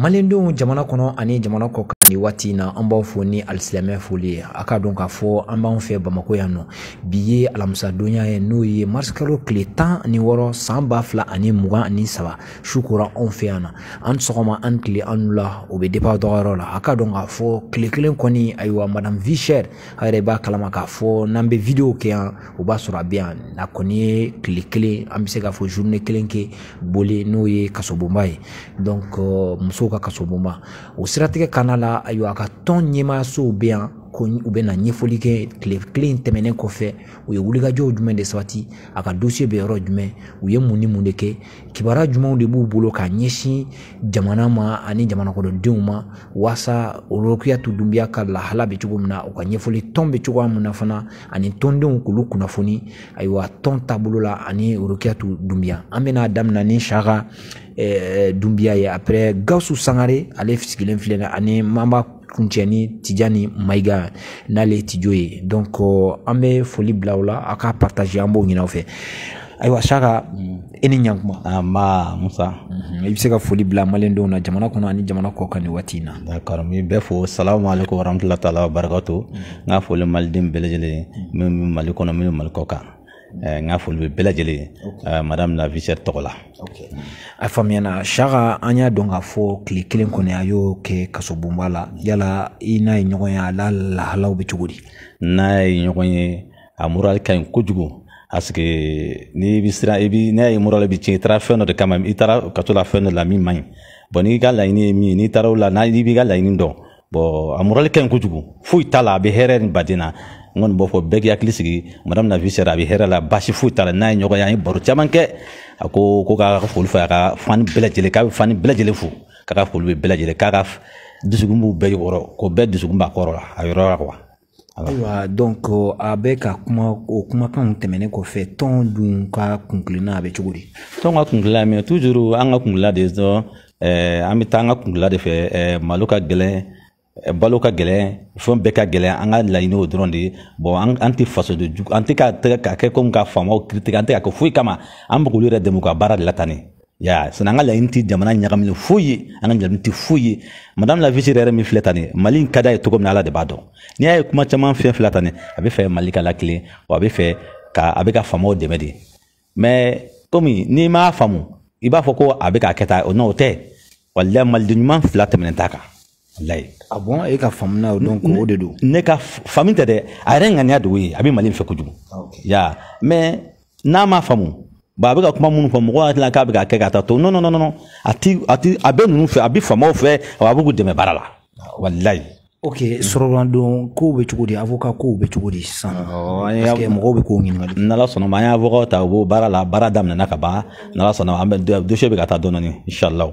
malendenw jamana kɔnɔ ani jamana kɔ nin waati in na an b'aw fo ni alisilamɛ foli ye a k'a dɔn k'a fɔ an b'an fɛ bamako yan nɔ bi ye alamisadonya ye n'o ye marisikalo tile tan ani wɔɔrɔ san ba fila ani mugan ani saba su kora anw fɛ yan na an sɔgɔma an tile an la o bɛ depa dɔgɔyɔrɔ la a k'a dɔn k'a fɔ tile kelen kɔni ayiwa madame vichère a yɛrɛ b'a kalama k'a fɔ n'an bɛ videwo kɛ yan o b'a sɔrɔ a bɛ yan a kɔni ye tile kelen an bɛ se k'a fɔ journée kelen kɛ boli n'o ye kasobonba ye donc euh, musow ka kasobonba o siratigɛ kana la ayiwa a ka tɔn ɲɛmaayasow bɛ yan ko u bɛna ɲɛfɔli kɛ tile kelen tɛmɛnen kɔfɛ u ye wulikajɔw jumɛn de sabati a ka dosiye bɛ yɔrɔ jumɛn u ye mun ni mun de kɛ kibaruya jumɛnw de b'u bolo ka ɲɛsin jamana ma ani jamana kɔnɔdenw ma waasa olokiyatu dunbiya ka lahala bɛ cogo min na u ka ɲɛfɔli tɔn bɛ cogoya min na fana ani tɔndenw k'olu kunnafoni ayiwa tɔn taabolo la ani olokiyatu dunbiya an bɛna daminɛ ni saka dumbia ye apɛrɛ gausu sangare ale sigilen filɛ ani an kuncɛ ni tija ni mayiga n'ale tijo ye donc euh, an bɛ foli bila o la a k'a partage an b'o ɲini aw fɛ ayiwa saka mm. e ni ɲankuma ma musa i bɛ se ka foli bila malendenw na jamana kɔnɔ ani jamana kɔ kan nin waati na dakar mi bɛ bɛɛ fo salamu alaikum warahmatulahi taala wabarakatu mm-hmm. n ka foli maliden bɛɛ lajɛlen ye min mm-hmm. mi mali kɔnɔ min bɛ mali kɔ kan n ka foli bɛ bɛɛ eh, madame la viceur tɔgɔ la a faamuyana saka an y'a dɔn k'a fɔ kile kelen kɔni a y'o kɛ kasobonba la yala i n'a ye ɲɔgɔn ye a la lahalaw be cogo di n'a ye ɲɔgɔn ye a murali ka ɲi kojugu parce n'i bi siran i bi n'a ye murali bi tiɲɛ i taara fɛn dɔ de kama i taara ka to la fɛn dɔ la min man ɲi bɔn n'i ka laɲini ye min n'i taara o la n'a i b'i ka laɲini dɔn bɔn a murali ka ɲi kojugu foyi t'a la a bɛ hɛrɛ ni baden na n kɔni b'o fɔ bɛɛ k'i hakili sigi madame nafi sera a bɛ la basi foyi t'a la n'a ye ɲɔgɔn ye an ye ko k'a ka foli fɔ ka fani bɛɛ lajɛlen k'a bɛ fani bɛɛ lajɛlen k'a ka foli bɛ bɛɛ lajɛlen k'a ka dusukun b'u bɛɛ yɔrɔ ko bɛɛ dusukun b'a kɔrɔ la a la quoi ayiwa donc a bɛ ka kuma o kumakanw tɛmɛnen kɔfɛ tɔn dun ka kunkilenna a bɛ cogo ka kunkilenna mɛ toujours an eh, eh, ka kunkilenna de dɔrɔn ɛɛ an an ka kunkilenna de fɛ ɛɛ malo ka gɛlɛn Eh, balo ka gɛlɛn fɛn bɛɛ ka gɛlɛn an ka laɲini o dɔrɔn de ye bɔn an tɛ fasoden jugu an tɛ ka tɛgɛ ka kɛ komi ka faamaw kiiritigɛ an tɛ ka kɛ foyi kama an bɛ k'olu yɛrɛ dɛmɛ ka baara de la tan de ya sani an ka laɲini tɛ jamana ɲagaminen foyi ye an ka laɲini tɛ foyi ye madame la vice yɛrɛ min filɛ tan de mali in ka d'a ye cogo min na ala de b'a dɔn n'i y'a ye kuma caman fɛn fila tan de a bɛ fɛ mali ka lakilen wa a bɛ fɛ ka a bɛ ka faamaw dɛmɛ de mɛ komi n'i m'a faamu i b'a fɔ ko a bɛ k'a kɛ tan o n'o tɛ walayi maliden ɲuman fila tɛmɛnen t'a kan layi ah eh, ne ka faamu tɛ dɛ a yɛrɛ ŋaniya de ye a bɛ mali fɛ kojugu ah, ya mɛ n'a ma faamu ba a bɛ ka kuma minnu fɔ mɔgɔw hakili k'a bɛ ka kɛ ka taa to non non non a ti a fɛ a bɛ faamaw fɛ a b'u dɛmɛ baara la ah, walayi. ok sɔrɔladon kow bɛ cogo di avocat kow bɛ cogo di sisan parce que mɔgɔw n'ala sɔnna an y'a ta u b'o baara la baara daminɛna ka ban n'ala sɔnna an bɛ dossier bɛ ka taa dɔɔni dɔɔni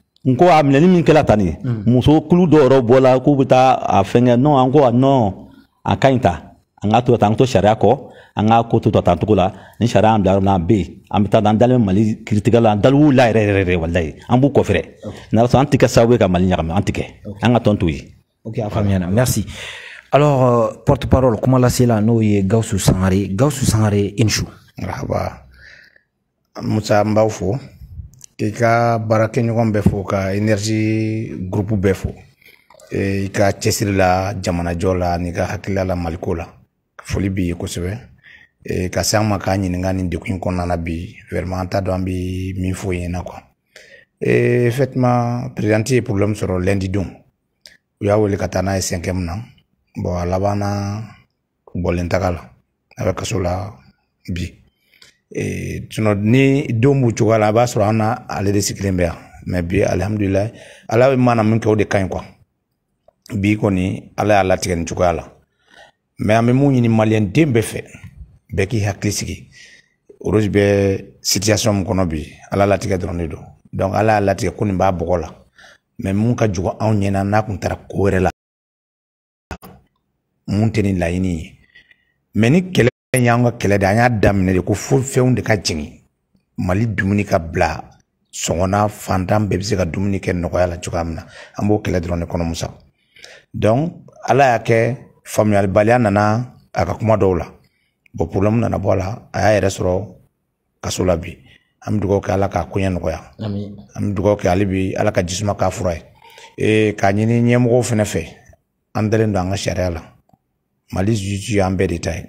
nko a minɛli min kɛla tani mm. muso kulu dɔw yɛrɛ bɔla k'u bɛ taa a fɛngɛ non an ko a non a ka ɲi tan an k'a to ta an to sariya kɔ an k'a ko to tan cogo la ni sariya an bila yɔrɔ min na an bɛ yen an bɛ taa an dalen mali kiritigɛ la an dalen la yɛrɛ yɛrɛ yɛrɛ walayi an b'u kɔfɛ n'a sɔrɔ an tɛ kɛ sababu ye ka mali ɲagami an tɛ kɛ an ka tɔn to yen. ok a faamuyana merci alors euh, porte parole kuma lasela n'o ye gawusu sangare gawusu sangare inchu marahaba musa n b'aw fo k'i ka baarakɛɲɔgɔn bɛɛ fo ka enerzi gurupu bɛɛ fo ee, i ka cɛsiri la jamanajɔ la n'i ka hakilila la maliko la foli b'i ye kosɛbɛ ee, ka se an ma k'a ɲininka nin dekun kɔnɔna na bi vraiment an t'a dɔn an bɛ min fɔ yen na effectivement présidente ye problème sɔrɔ lundi don u y'a wele ka taa n'a ye cinquième na bon a laban na bɔlen taga la a bɛ kaso la bi Eh, sinɔ ni don b'u cogoya la a b'a sɔrɔ an na ale de sigilen bɛ yan mɛ bi alihamudulilayi ala mana min kɛ o de ka ɲi kuwa bi kɔni ala y'a latigɛ nin cogoya la mɛ an bɛ mun ɲini maliyɛnden bɛɛ fɛ bɛɛ k'i hakili sigi orosi bɛ situation min kɔnɔ bi ala latigɛ dɔrɔn de don donc ala y'a latigɛ ko nin b'a bɔgɔ la mɛ mun ka jugu anw ɲɛna n'a kun tara ko wɛrɛ la mun tɛ nin laɲini ye ni kɛlɛ fɛn y'an ka kɛlɛ de an y'a daminɛ de ko fo de ka jigin mali dumuni bla sona fandam fantan ka dumuni kɛ nɔgɔya la cogoya min na an b'o kɛlɛ dɔrɔn ala y'a kɛ faamuyalibaliya nana a ka kuma dola bo problem na na bola aya la a y'a yɛrɛ sɔrɔ kaso la bi an bɛ dugawu kɛ ala k'a koɲɛ nɔgɔya an bɛ dugawu kɛ hali bi ala ka jisuma k'a fura ye ee, k'a ɲini ɲɛmɔgɔw fana fɛ an dalen don an ka sariya mali zuzu an bɛɛ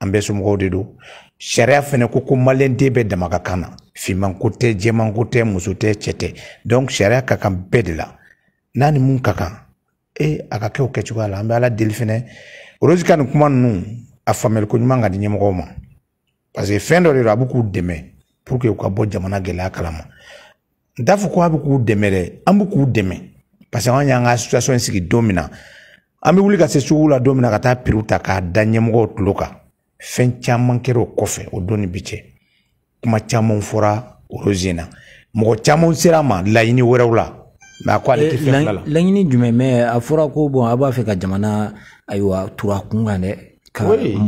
an bɛɛ somɔgɔw de do sariya fana ko ko maliyɛnden bɛɛ dama ka kan na finmanko tɛ jɛmanko tɛ muso tɛ cɛ tɛ donc sariya ka kan bɛɛ de la n'a ni mun ka kan e a ka kɛ o kɛcogoya la an bɛ ala deli fɛnɛ orozi ka nin kuma ninnu a faamuyaliko ɲuman ka di ɲɛmɔgɔw ma parce fɛn dɔ de don a bɛ k'u dɛmɛ pour u ka bɔ jamana gɛlɛya kalama n t'a fɔ ko a bɛ k'u dɛmɛ dɛ an bɛ k'u dɛmɛ parce an y'an ka association sigi don min na an bɛ wuli ka se suguw la don min na ka taa piriw ta k'a da ɲɛmɔgɔw tulo kan fɛn caman kɛra o kɔfɛ o don ni bi cɛ kuma camanw fɔra oroze na mɔgɔ camanw sera ma laɲini wɛrɛw la mɛ a ko ale tɛ eh, fɛn fila la laɲini jumɛn mɛ a fɔra ko bɔn a b'a fɛ ka jamana ayiwa tura kun kan dɛ ka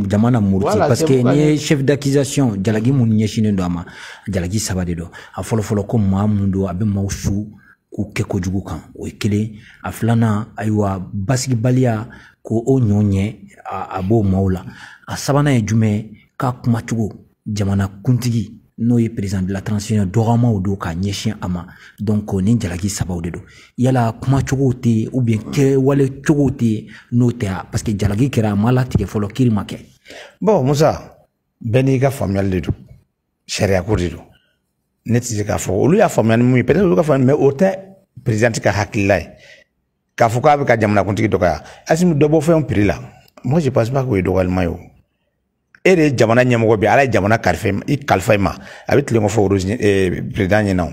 jamana muruti parce que n'i ye chef d'accusation jalaki minnu ɲɛsinnen don a ma jalaki saba de don a fɔlɔfɔlɔ ko maa mun don a bɛ maaw su k'u kɛ kojugu kan o ye kelen a filanan ayiwa basigibaliya ko o ɲɔ ɲɛ a b'o maaw la a sabanan ye jumɛn ka kumacogo jamana kuntigi n'o ye perezan de la transition dɔgɔmaw don ka ɲɛsin a ma donc ni jalaki sabaw de don yala kumacogow tɛ yen ubiyɛn kɛwale cogow tɛ yen n'o tɛ a parce jalaki kɛra a ma latigɛ fɔlɔ kiri ma kɛ bon musa bɛɛ n'i ka faamuyali de don sariyako de don ne tɛ se k'a fɔ olu y'a faamuya ni mun ye peut-être olu ka faamuya mais o tɛ présidente ka hakilila ye k'a fɔ k'a bɛ ka jamanakuntigi dɔgɔya Asimi dɔ bɔ fɛnw prix la moi je pense pas que o ye dɔgɔyalima ye o e de ye jamana ɲɛmɔgɔ bi ala ye jamana kalifa i kalifa i ma a bɛ tilen kɔfɛ rose président ɲɛna o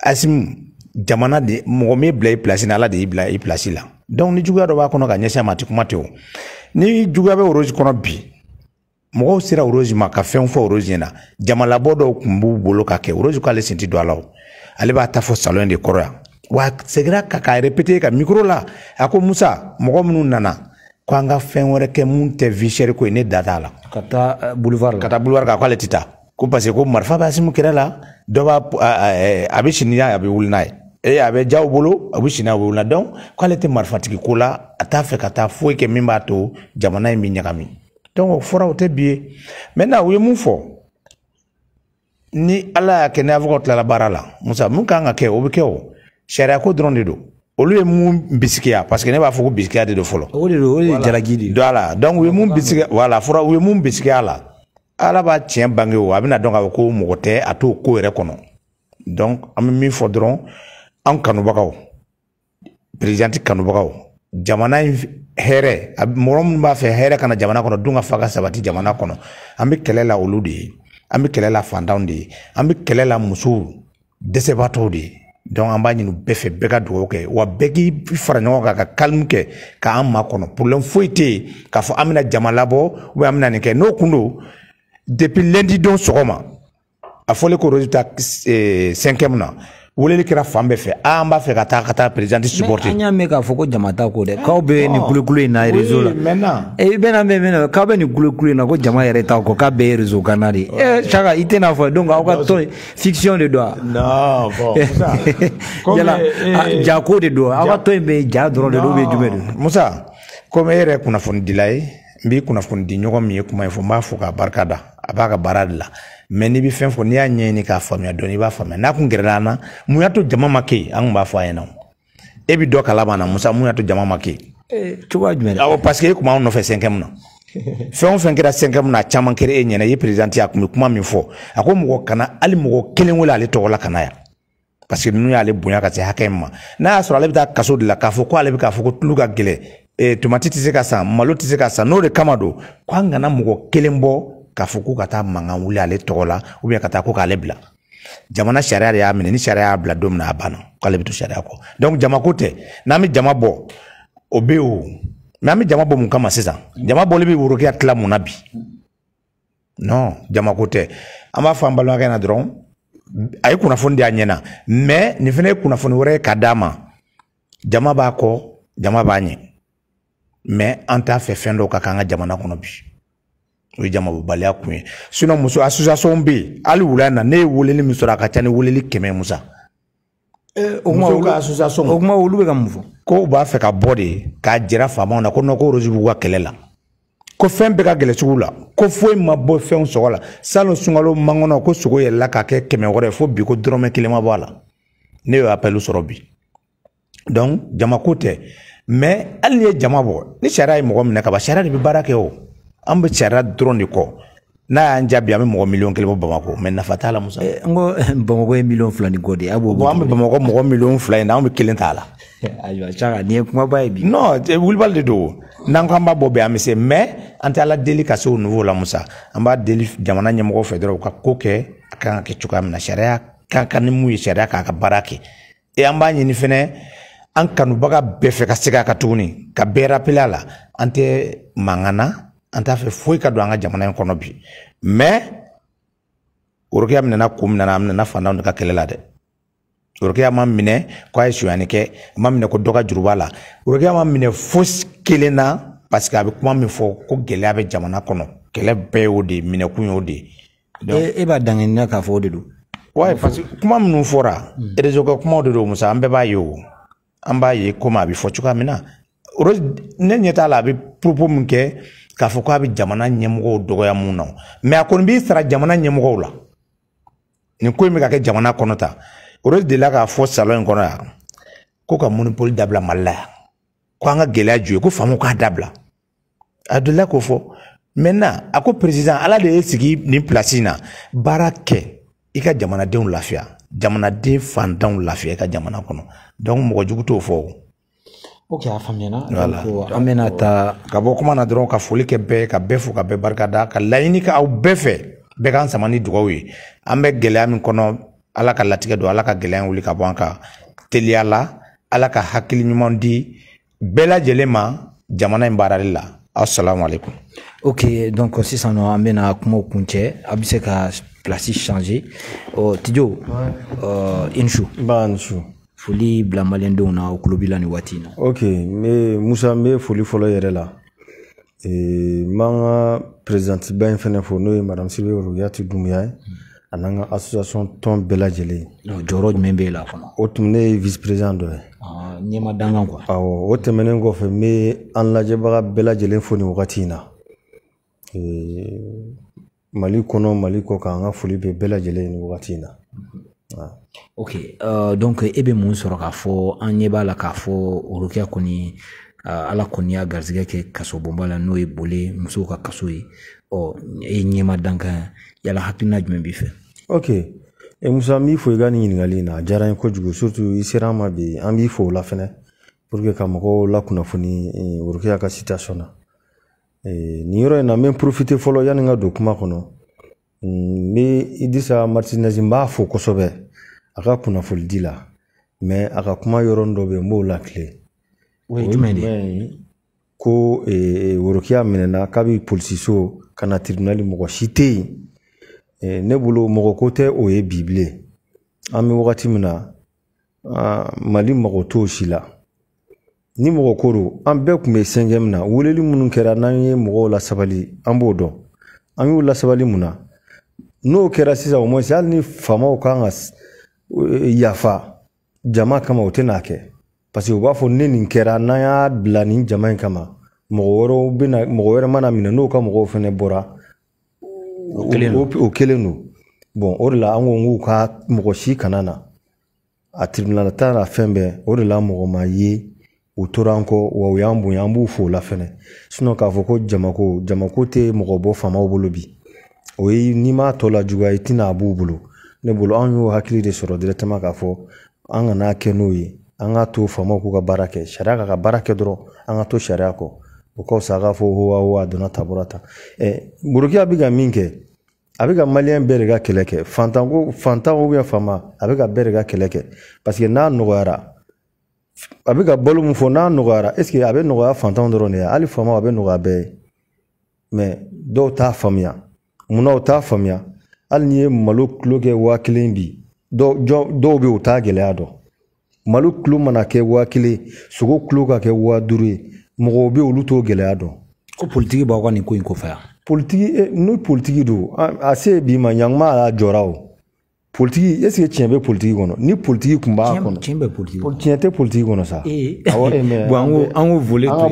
Asimi jamana de mɔgɔ min bila i place la ala de y'i bila i place la donc ni juguya dɔ b'a kɔnɔ ka ɲɛsin a ma a tɛ kuma ten o ni juguya bɛ rose kɔnɔ bi mɔgɔw sera orozi ma ka fɛnw fɔ orozi ɲɛna jamalabɔ dɔw kun b'u bolo ka kɛ orozi ko ale sen a la o ale b'a ta fɔ salon de kɔrɔ yan wa segira ka k'a répété ka micro la a ko musa mɔgɔ minnu nana ko an ka fɛn wɛrɛ kɛ mun tɛ vichɛri ko ye ne da t'a la ka taa eh, boulevard ka taa boulevard kan k'ale ti taa ko parce ko marifa bɛ asimu kɛrɛ la dɔ b'a a bɛ sini n'a ye a bɛ wuli n'a ye ee a bɛ jaw bolo a bɛ sini a bɛ wuli n'a ye donc k'ale tɛ marifatigi ko la a t'a fɛ ka taa foyi kɛ min b'a to jamana in bɛ ɲagami o fɔra o tɛ bi ye maintenant u ye mun fɔ ni ala y'a kɛ ni avocat tilala baara la musa mun kan ka kɛ o bɛ kɛ o sariya ko dɔrɔn de do olu ye mun bisikiya parce que ne b'a fɔ ko bisikiya de don fɔlɔ o de don o de jalaki de don ala donc u ye mun bisigi voilà fɔra u ye mun bisikiya la ala ah, b'a tiɲɛ bange o oh, a bɛna dɔn k'a fɔ ko mɔgɔ tɛ a t'o ko yɛrɛ kɔnɔ donc an bɛ min fɔ dɔrɔn an kanubagaw présidente kanubagaw jamana in hɛrɛ mɔgɔ minnu b'a fɛ hɛrɛ kana jamana kɔnɔ dun ka fa ka sabati jamana kɔnɔ an bɛ kɛlɛ la olu de ye an bɛ kɛlɛ la fantanw de ye an bɛ kɛlɛ la musow dɛsɛbaatɔw de ye dɔnku an b'a ɲini bɛɛ fɛ bɛɛ ka dugawu kɛ wa bɛɛ k'i fara ɲɔgɔn kan ka kalimu kɛ k'an ma kɔnɔ porobilɛmu foyi tɛ yen k'a fɔ an bɛna jama labɔ an bɛna nin kɛ n'o kun don depuis lundi don sɔgɔma a fɔlen ko résultat eh, cinquième na weleli kɛra fan bɛɛ fɛ an b'a fɛ ka taa ka taa présidente supporter an y'a mɛn k'a fɔ ko jama ta ko dɛ k'aw bɛ nin kulukulu in na réseau la eh, i bɛna mɛn mɛn k'aw bɛ nin kulukulu in na ko jama yɛrɛ t'aw kɔ k'a bɛɛ ye réseau kan na de ee eh, saka i tɛna fɔ donc aw ka tɔn fiction de don wa yala eh, ah, jako de don aw ka tɔn in bɛ ja dɔrɔn de don ou bien jumɛn de musa komi e yɛrɛ kunnafonidila ye n b'i kunnafonidi ɲɔgɔn min ye kuma in fɔ n b'a fo k'a barika da a b'a ka baara de la mɛ n'i bɛ fɛn fɔ n'i y'a ɲɛɲini k'a faamuya dɔɔni i b'a faamuya n'a kun gɛrɛla an na mun y'a to jama ma kɛ an kun b'a fɔ a ɲɛna e bɛ dɔ kalama na musa mun y'a to jama ma kɛ yen. Ee, cogoya jumɛn awɔ parce e kun b'anw nɔfɛ sɛnkɛmu na fɛn o fɛn kɛra sɛnkɛmu na a caman kɛra e ɲɛna i ye perezanti a kun bɛ kuma min fɔ a ko mɔgɔ kana hali mɔgɔ kelen wele ale tɔgɔ la ka na yan parce que y'ale bonya ka se hakɛ in ma n'a y'a sɔrɔ ale bɛ taa kaso de la k'a fɔ ko ale bɛ k'a fɔ ko tulu ka gɛlɛn ee, tomati tɛ se ka san malo tɛ se ka san n'o de kama don ko an kana mɔgɔ kelen bɔ k'a fɔ ko ka taa mankan wuli ale tɔgɔ la ka taa ko k'ale bila jamana sariya de y'a minɛ ni sariya y'a bila don min na a banna k'ale bɛ to sariya kɔ donc jama ko tɛ n'an bɛ jama bɔ o bɛ yen o mɛ an bɛ jama bɔ mun kama sisan jama bɔli bɛ worokiya tila mun na bi non jama ko tɛ an b'a fɔ an balimakɛ ɲɛna dɔrɔn a ye kunnafoni di a ɲɛ na mɛ nin fana ye kunnafoni wɛrɛ ye k'a d'a ma jama b'a kɔ jama b'a ɲɛ mɛ an t'a fɛ fɛn dɔw ka k'an ka jamana kɔnɔ bi o ye jamabaliya kun ye sinɔn muso association bɛ yen hali wula na ne ye weleli min sɔrɔ a ka ca ni weleli kɛmɛ musa. kuma olu bɛ ka mun fɔ. kow b'a fɛ ka bɔ de k'a jira faamaw na ko nɔn ko b'u ka kɛlɛ la ko fɛn bɛɛ ka gɛlɛ sugu la ko foyi ma bɔ fɛnw sɔgɔ la salon sunkalo mankɔnɔ ko sogo yɛlɛla k'a kɛ kɛmɛ wɔɔrɔ fo bi ko dɔrɔmɛ kelen ma bɔ a la ne y'o appel sɔrɔ bi donc jamako tɛ mais hali n'i ye jama bɔ ni sariya ye mɔgɔ minɛ kaban sariya de bɛ baara kɛ o an bɛ sariya dɔrɔn de kɔ n'a y'an jaabi an bɛ mɔgɔ miliyɔn kelen bɔ bamakɔ mɛ nafa t'a la musa. Ee, n ko bamakɔ ye miliyɔn fila ni kɔ de ye an bɛ bamakɔ mɔgɔ miliyɔn fila in na anw bɛ kelen t'a la. ayiwa tiɲɛ nin ye kumaba ye bi. non wulibali de don n'an ko an b'a bɔ bi an bɛ se mɛ an tɛ ala deli ka se o niveau la musa an b'a deli jamana ɲɛmɔgɔ fɛ dɔrɔn u ka ko kɛ a kan ka kɛ cogoya min na sariya ka kan ni mun ye sariya k'a ka baara kɛ e an b'a ɲini fɛnɛ an kanubaga bɛɛ fɛ ka segin a kan tuguni ka bɛɛ rappeler a la an tɛ mankan an t'a ka don jamana in kɔnɔ bi mais orokeya minɛna kun min na a minɛna fantanw de ka kɛlɛ la ma minɛ ko a ye sonyani ma minɛ ko dɔ ka juru ma minɛ fo kelen parce que a bɛ kuma min fɔ ko gɛlɛya bɛ jamana kɔnɔ kɛlɛ bɛɛ y'o de ye minɛkun y'o e, e b'a dangani na k'a fɔ de don. waaye parce que kuma minnu fɔra hmm. réseau kan kumaw de don musa an bɛɛ b'a ye o ye komi a bɛ fɔ cogoya ne ɲɛ t'a la a bɛ poropo min kɛ k'a fɔ k'a bɛ jamana ɲɛmɔgɔw dɔgɔya mun na mɛ a kɔni b'i sara jamana ɲɛmɔgɔw la nin ko in bɛ ka kɛ jamana kɔnɔ tan orosi delila k'a fɔ salon in kɔnɔ yan ko ka monopole dabila mali la yan ko an ka gɛlɛya ju ye ko faamaw k'a dabila a delila k'o fɔ maintenant a ko président ala de ye sigi nin place in na baara kɛ i ka jamanadenw lafiya jamanaden fantanw lafiya i ka jamana kɔnɔ donc mɔgɔ jugu t'o fɔ o ok a faamuyana voilà an bɛna taa ka bɔ kuma na dɔrɔn ka foli kɛ bɛɛ ka bɛɛ fo ka bɛɛ barika da ka laɲini kɛ aw bɛɛ fɛ bɛɛ k'an sama ni dugawu ye an bɛ gɛlɛya min kɔnɔ ala ka latigɛ don ala ka gɛlɛya wuli ka bɔ an kan teliya la ala ka hakili ɲuman di bɛɛ lajɛlen ma jamana in baarali la asalaamaaleykum. ok donc sisan nɔ an bɛna kumaw kuncɛ a bɛ se ka place changer ɔ tijo ɔ i ni su foli bila malidenw na kulo b'i ni waati na ok n musa n bɛ foli fɔlɔ yɛrɛ la ee, n b'an ka perezantiba in fɛnɛ fo n'o ye madame sylvie royati dunbuya ye a n'an ka association tɔn bɛɛ lajɛlen jɔyɔrɔ jumɛn b'e la fana o tun ne ye vice président dɔ ye ɲɛma dangan kuwa awɔ o tɛmɛnen kɔfɛ n bɛ an lajɛbaga bɛɛ lajɛlen fo nin wagati in na ee, mali kɔnɔ mali kɔ kan an ka foli bɛ bɛɛ lajɛlen nin wagati na ok uh, donc e bɛ mun sɔrɔ k'a fɔ an ɲɛ b'a la k'a fɔ orokiya kɔni uh, ala kɔni y'a garizigɛ kɛ kaso bonba la n'o ye boli musow ka kaso ye ɔ e ɲɛma dankan yala hakilina jumɛn b'i fɛ ok e musa n b'i fo i ka nin ɲininkali in na jara diyara n ye kojugu surtout i sera an ma bi an b'i fo o la fɛnɛ pour que ka mɔgɔw lakunnafoni eh, orokiya ka situation na eh, nin yɔrɔ in na n bɛ profiter fɔlɔ yani n ka don kuma kɔnɔ n be idisa martinɛzi n b'a fo kosɛbɛ a ka kunnafoli di la mɛ a ka kuma yɔrɔnin dɔ be n b'o latile o ye jumɛn de ko worokiya minɛna kabi polisiso ka na tirinali mɔgɔ si tɛ yen ne bolo mɔgɔ ko tɛ o ye bi bilen an bɛ wagati min na mali mago t'o si la ni mɔgɔ ko do an bɛɛ tun bɛ sɛngɛ min na weleli minnu kɛra n'an ye mɔgɔw lasabali an b'o dɔn an y'u lasabali mun na n'o kɛra sisan o mɔsi hali ni faamaw kan ka eh, yafa jama kama u tɛna kɛ paseke u b'a fɔ ne nin kɛra n'an y'a bila nin jama in kama mɔgɔ wɛrɛw bɛna mɔgɔ wɛrɛ mana minɛ n'o ka mɔgɔw fɛnɛ bɔra o kelen don bɔn o de la an ko k'u ka mɔgɔ si kana na a tiribinali t'a la fɛn bɛɛ o de la mɔgɔ ma ye u tora an kɔ wa u y'an bonya an b'u fo o la fɛnɛ k'a fɔ ko jamako jamako tɛ mɔgɔ bɔ faamaw bolo bi o ye n'i m'a tɔ la juguya i tɛna a b'u bolo ne bolo anw y'o hakili de sɔrɔ k'a fɔ an kana kɛ n'o ye an k'a to faamaw k'u ka baara kɛ sariya ka ka baara kɛ dɔrɔn an ka to sariya kɔ o ka fisa a k'a fɔ ko a donna tabura ta borokiya bɛ ka min kɛ a bɛ ka maliyɛn bɛɛ de ka kɛlɛ kɛ fantanko fantanw faama a bɛ ka bɛɛ de ka kɛlɛ kɛ paseke n'a nɔgɔyara a bɛ ka balo min fɔ n'a nɔgɔyara eseke a bɛ nɔgɔya fantanw dɔrɔn de ye hali faamaw a bɛ nɔgɔya bɛɛ ye dɔw t'a faamuya munna u t'a faamuya hali n'i ye malo kilo kɛ waa kelen bi dɔw be u t'a gɛlɛya dɔn malo kilo mana kɛ waa kelen sogo kilo ka kɛ waa duru ye mɔgɔw be olu t'o gɛlɛya dɔn ko politiki b'aw ka nin ko yi kofaya politiki ni politiki do a se bi ma ɲaguma a jɔra o politiki est ce tiɲɛ bɛ politiki kɔnɔ ni politiki kun b'a kɔnɔ politiki kɔnɔ tiɲɛ tɛ politiki kɔnɔ sa awɔ mɛ an k'o vole an ka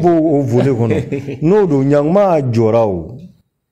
vole kɔnɔ n'o do ɲaguma a jɔra o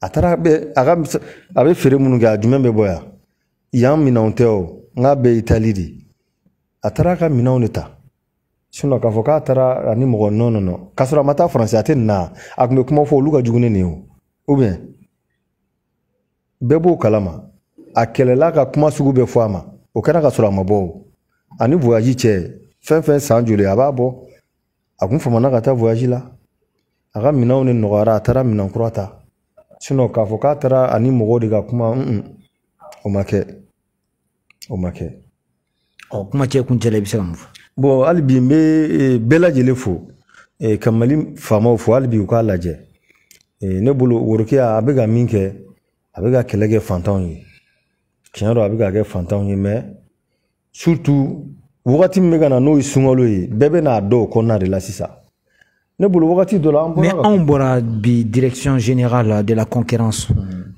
a taara bɛ a ka a bɛ feere minnu kɛ a jumɛn bɛ bɔ yan yan minɛnw tɛ o n k'a bɛ itali de a taara a ka minɛnw de ta sinɔn k'a fɔ k'a taara ani mɔgɔ nɔ nɔ nɔ k'a sɔrɔ a ma taa faransi a tɛ nin na a tun bɛ kuma fɔ olu ka jugu ni nin ye o ubiyɛn bɛɛ b'o kalama a kɛlɛla ka kuma sugu bɛɛ fɔ a ma o kɛra ka sɔrɔ a ma bɔ o ani voyage cɛ fɛn fɛn san joli a b'a bɔ a kun famana ka taa voyage la a ka minɛnw de nɔgɔyara a taara minɛn kura ta k'a fɔ k'a taara ani mɔgɔw de ka kuma o ma kɛ o ma kɛ ɔ kuma cɛ kun cɛ la i bɛ se ka mun fɔ bɔn hali bi n bɛ e, bɛɛ lajɛlen fo e, ka mali faamaw fo hali bi u k'a lajɛ e, ne bolo worokiya a bɛ ka min kɛ a bɛ ka kɛlɛ kɛ fantanw ye tiɲɛ don a bɛ ka kɛ fantanw ye mɛ surutu wagati min bɛ ka na n'o ye sunkalo ye bɛɛ bɛ n'a dɔn o kɔnɔna de la sisan mais on direction générale de la concurrence.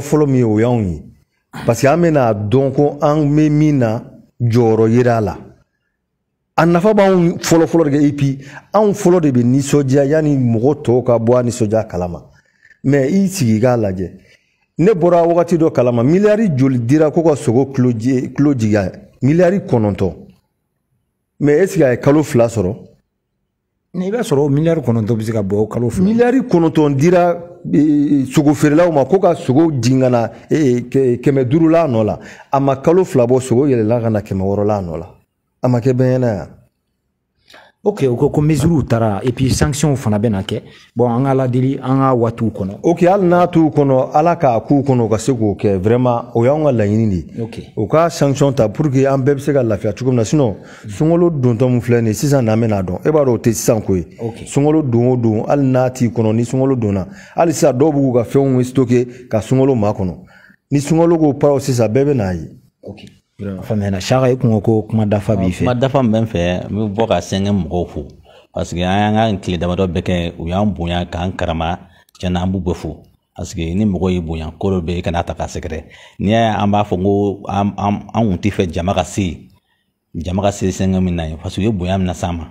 fɔlɔfɔlɔ min ye o y'anw ye parce an bɛna dɔn ko an bɛ min na jɔyɔrɔ yera a la a nafa b'anw fɔlɔfɔlɔ de kɛ anw fɔlɔ de bɛ nisɔndiya yani mɔgɔ tɔw ka bɔ a nisɔndiya kalama mɛ i sigi k'a lajɛ ne bɔra wagati dɔ kalama miliyari joli dira ko ka sogo tulo jigiya miliyari kɔnɔntɔn mɛ ɛseke a ye kalo fila sɔrɔ i b'a sɔrɔ miliyari kɔnɔntɔn bɛ se ka bɔ kalo fila miliyari kɔnɔntɔn dira sogo feerelaw ma ko ka sogo jigin ka na kɛmɛ duurula a nɔ la a ma kalo fila bɔ sogo yɛlɛla ka na kɛmɛ wɔɔrɔla a nɔ la a ma kɛ bɛnyɛna yan ok o ko ko mesure tara et puis sanction fana bɛna kɛ bon an ka ladeli an ka waatiw kɔnɔ ok hali n'a t'u kɔnɔ ala k'a k'u kɔnɔ ka se k'o kɛ vraiment o y'anw ka laɲini de ye okay. u ka sanction ta pour que an bɛɛ bɛ se ka lafiya cogo min na sinon sunkalo dontɔ min filɛ nin sisan n'an bɛna dɔn e b'a dɔn o tɛ sisan ko ye okay. sunkalo don o don hali n'a t'i kɔnɔ ni sunkalo donna hali sisan dɔw b'u ka fɛnw stocké ka sunkalo makɔnɔ ni sunkalo ko paraw sisan bɛɛ bɛ n'a ye okay. faamuyana saka i kungo ko kuma dafa b'i ah, fɛ kuma dafa min bɛ n fɛ n bɛ bɔ ka sɛgɛn mɔgɔw fo parce que an y'an ka tile damadɔ bɛɛ kɛ u y'an bonya k'an karama tiɲɛna an b'u bɛɛ fo parce ni mɔgɔ y'i bonya ko dɔ bɛ i e kana ta k'a sɛgɛrɛ n'i y'a an b'a fɔ n ko an tun tɛ fɛ jama ka se jama ka se sɛgɛn min na ye parce u ye bonya min na s'an ma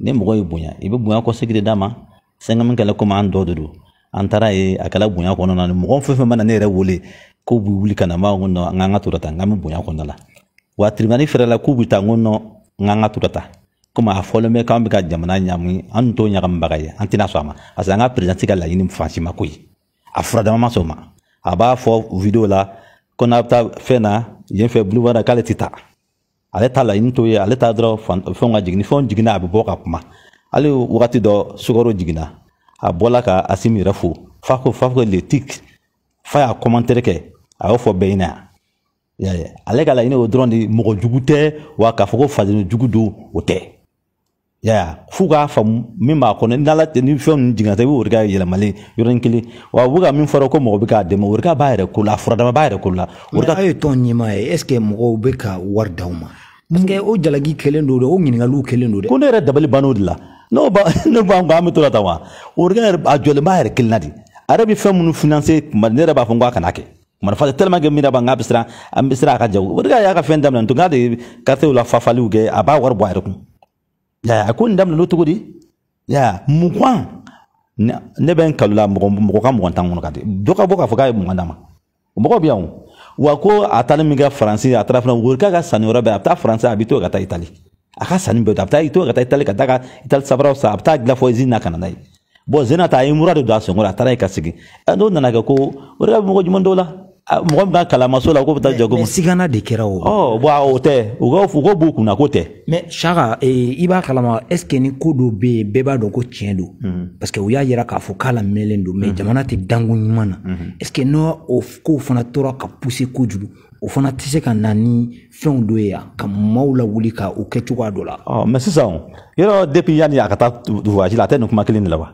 ni mɔgɔ y'i bonya i bɛ bonya kɔsegin de d'a ma sɛgɛn min kɛra komi an dɔ de don an taara ye a kɛra bonya kɔnɔna na mɔgɔ fɛn fɛn mana ne yɛrɛ wele k'u bi wuli ka na n b'a fɔ ko nɔn n k'an wa tirimani fɛrɛla k'u bɛ taa n ko nɔn n k'an ka ka jamana ɲagami an t'o ɲagamibaga ye an tɛna sɔn a ma parce ka perezanti ka laɲini fansi ma ko ye a fura dama video la ko n'a bɛ taa fɛn na yen k'ale tɛ ale ta laɲini ye ale ta dɔrɔn fɛnw ka jigin ni fɛnw jiginna kuma hali wagati dɔ sukaro jiginna a ka asimi yɛrɛ fo f'a le tic f'a y'a kɔmantɛri kɛ a y'o fɔ bɛɛ ɲɛna y'a ale ka laɲini o dɔrɔn de mɔgɔ jugu tɛ wa k'a fɔ ko faden jugu don o tɛ y'a f'u k'a faamu min b'a kɔnɔ n'ala tɛ ni fɛn ninnu jiginna i bɛ wori ka yɛlɛmalen kelen wa u bɛ ka min fɔra ko mɔgɔ bɛ k'a dɛmɛ wori b'a yɛrɛ ko a furadama b'a yɛrɛ ko la. ye tɔn ɲɛmaa ye est ce que mɔgɔw bɛ ka wari d'aw ma. parce que o jalaki kelen don dɛ o ɲininkaliw kelen don dɛ. ko ne yɛrɛ dabali banna de la n'o ba ne b'an kan an bɛ to la tan wa wori a jɔlen b'a yɛrɛ kelen na a yɛrɛ bɛ fɛn minnu financer tuma ne yɛrɛ b'a fɔ n k'a kana kɛ marifata tellement que mina b'an ka bisira an ka jago o y'a ka fɛn daminɛ tun de karitew la fafaliw kɛ a b'a wari bɔ ya a ko nin daminɛ ya mugan ne bɛ n kalo la mɔgɔ mɔgɔ ka mɔgɔ tan kɔnɔ ka di dɔ ka bɔ wa ko a taali min kɛ faransi a taara fana wori k'a ka sanni wɛrɛ bɛ itali a ka sanni bɛɛ a bɛ taa itali ka taa itali sabaraw san a bɛ taa na ka na n'a zena ta a ye mura de don ka segin eh, ɛ nana kɛ ko o de ka mɔgɔ Ah, mɔgɔ min ka kalamaso la ko bɛ taa jago ma sigana de kɛra o ɔ oh, bɔn ah, o tɛ u ka u ko b'u kunna ko tɛ mɛ saka eh, i b'a kalama est ce que ni ko dɔ bɛ yen bɛɛ b'a dɔn ko tiɲɛ don hmm. parce que u y'a yira k'a fɔ k'a la mɛnlen don mɛ hmm. jamana tɛ danko ɲuman na hmm. est ce que n'o o kow fana tora ka puse kojugu o fana tɛ se ka na ni fɛnw dɔ ye yan ka maaw lawuli ka o kɛ cogoya dɔ la ɔ oh, mɛ sisan yɔrɔ depuis yanni a ka taa voyage la a tɛ nin kuma kelen de la wa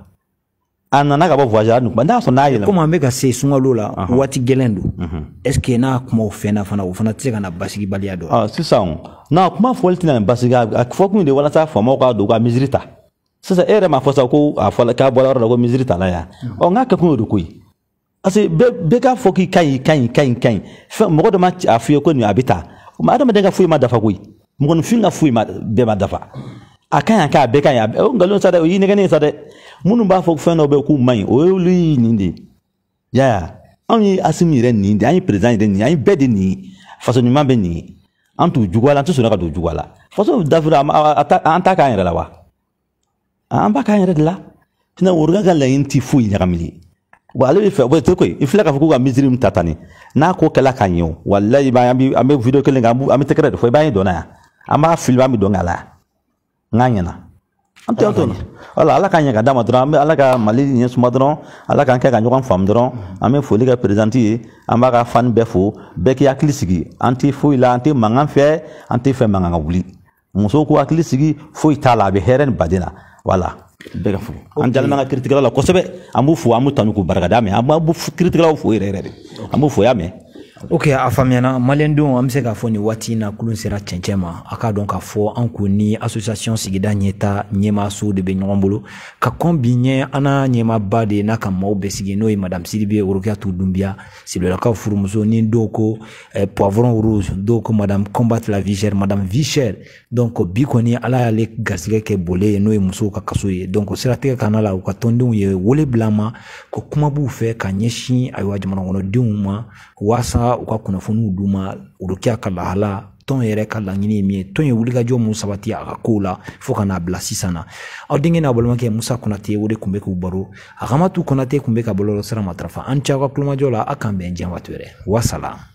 a nana ka bɔ voyage la ba n'a sɔrɔ n'a yɛlɛma komi an bɛ ka se sunkalo la waati gɛlɛn don mhm. est ce que n'a kumaw fɛnna fana o fana tɛ se ka na basigibaliya dɔ sisan n'a kuma fɔli tɛna nin basigi a fɔ kun de walasa faamaw ka don ka misiri ta sisan e yɛrɛ m'a ah, fɔ sa ko a fɔla k'a bɔra yɔrɔ la ko misiri ta la yan ɔ n k'a kɛ kun y'o de ko ye parce que bɛɛ k'a fɔ k'i ka ɲi ka ɲi ka ɲi ka ɲi fɛn mɔgɔ dɔ ma a f'i ye ko nin a bɛ taa adamaden ka foyi ma dafa koyi mɔgɔninfin ka foyi ma bɛɛ ma dafa a ka ɲi a kɛ o nkalon sa dɛ o y'i nɛgɛnnen sa dɛ minnu b'a fɔ fɛn dɔ bɛ k'u man o y'olu ye nin de ye yaya anw ye asimi yɛrɛ nin de an ye perezan yɛrɛ nin an de nin faso ɲuman bɛ nin an t'u jugu a la ka don jugu a la faso dafira an t'a k'an yɛrɛ la wa an b'a k'an yɛrɛ de la sinɔ woroka ka laɲini tɛ foyi ɲagami ye wa ale bɛ fɛ o tɛ koyi i k'a fɔ k'u ka misiri min n'a ko kɛla ka ɲɛ o b'a ye an bɛ video kelen kan an bɛ de fɔ b'a ye dɔnna yan an b'a fili an la n'a ɲɛna an tɛ yɔrɔ t'o wala ala k'an ɲɛ ka d'a dɔrɔn ala ka mali ɲɛ suma dɔrɔn ala k'an kɛ ka ɲɔgɔn faamu dɔrɔn an bɛ foli kɛ perezanti ye an b'a ka fani bɛɛ fo bɛɛ k'i hakili sigi an tɛ foyi la an tɛ mankan fɛ an tɛ fɛ mankan ka wuli musow k'u hakili sigi foyi t'a la a bɛ hɛrɛ ni baden na wala bɛɛ ka fo an dalen ka kiritigɛlaw la kosɛbɛ an b'u fo an b'u tanu k'u barikada mɛn an b'u kiritigɛlaw fo yɛrɛ de an b'u fo y'a mɛn ok a faamuyana maliyɛndenw an be se k'a fɔ ni waati na kulun sera cɛncɛ ma a k'a dɔn k'a fɔ an kun ni association sigida ɲɛta ɲɛmaso de be ɲɔgɔn bolo ka kɔn bi ɲɛ an na ɲɛmaba de n'a ka maw bɛɛ sigi n'o ye madam sidibe orokiya tu dunbiya sibilakaw furumuso ni dɔw ko eh, poivron rouge dɔw ko madam combat la vichère madam vichère donc bi kɔni ala y'ale garisigɛ kɛ bole ye n'o ye musow ka kaso ye donc siratigɛ kana la u ka tɔndenw ye wole bila ko kuma b'u fɛ ka ɲɛsin ayiwa jamana kɔnɔdenw ma waasa u ka kunnafoniw duma ma ka lahala tɔn yɛrɛ ka laɲini ye min ye tɔn ye wulikajɔ mun sabati a ka kow la fɔɔ ka n'a bila sisan na aw denkɛ n'a balimakɛ musa kɔnate o de kun be k'u baro a kamatu kɔnate kun be ka bɔlɔlɔ sira matarafa an cɛ ka kulomajɔ la a kan bɛn jan wato yɛrɛ wasala